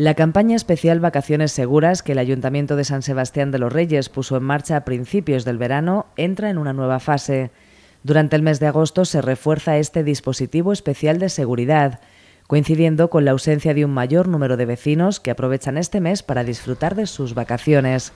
La campaña especial Vacaciones Seguras que el Ayuntamiento de San Sebastián de los Reyes puso en marcha a principios del verano entra en una nueva fase. Durante el mes de agosto se refuerza este dispositivo especial de seguridad, coincidiendo con la ausencia de un mayor número de vecinos que aprovechan este mes para disfrutar de sus vacaciones.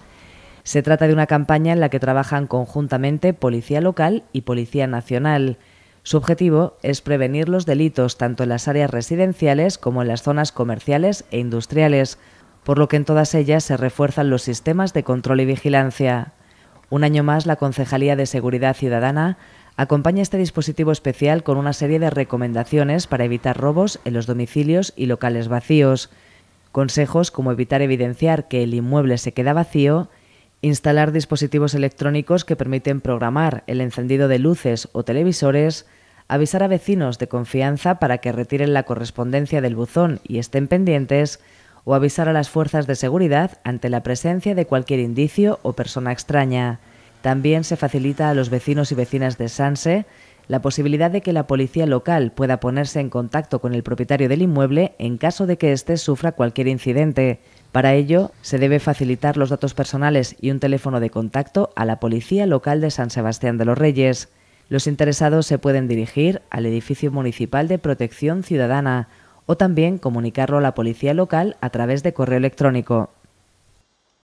Se trata de una campaña en la que trabajan conjuntamente Policía Local y Policía Nacional. Su objetivo es prevenir los delitos tanto en las áreas residenciales como en las zonas comerciales e industriales, por lo que en todas ellas se refuerzan los sistemas de control y vigilancia. Un año más, la Concejalía de Seguridad Ciudadana acompaña este dispositivo especial con una serie de recomendaciones para evitar robos en los domicilios y locales vacíos, consejos como evitar evidenciar que el inmueble se queda vacío, instalar dispositivos electrónicos que permiten programar el encendido de luces o televisores, avisar a vecinos de confianza para que retiren la correspondencia del buzón y estén pendientes, o avisar a las fuerzas de seguridad ante la presencia de cualquier indicio o persona extraña. También se facilita a los vecinos y vecinas de Sanse la posibilidad de que la policía local pueda ponerse en contacto con el propietario del inmueble en caso de que éste sufra cualquier incidente. Para ello, se debe facilitar los datos personales y un teléfono de contacto a la policía local de San Sebastián de los Reyes. Los interesados se pueden dirigir al edificio municipal de protección ciudadana o también comunicarlo a la policía local a través de correo electrónico.